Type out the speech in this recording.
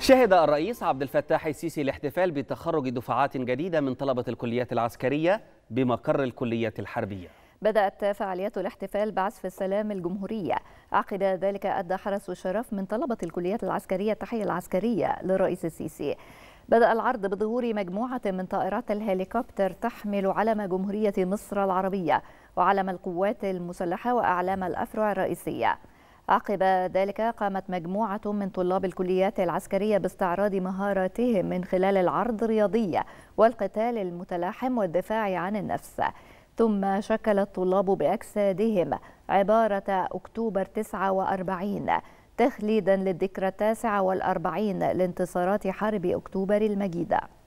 شهد الرئيس عبد الفتاح السيسي الاحتفال بتخرج دفعات جديدة من طلبة الكليات العسكرية بمقر الكلية الحربية بدأت فعاليات الاحتفال بعزف السلام الجمهورية عقد ذلك أدى حرس الشرف من طلبة الكليات العسكرية التحية العسكرية للرئيس السيسي بدأ العرض بظهور مجموعة من طائرات الهليكوبتر تحمل علم جمهورية مصر العربية وعلم القوات المسلحة وأعلام الأفرع الرئيسية عقب ذلك قامت مجموعة من طلاب الكليات العسكرية باستعراض مهاراتهم من خلال العرض الرياضية والقتال المتلاحم والدفاع عن النفس ثم شكل الطلاب بأجسادهم عبارة أكتوبر 49 تخليدا للذكرى التاسعة والأربعين لانتصارات حرب أكتوبر المجيدة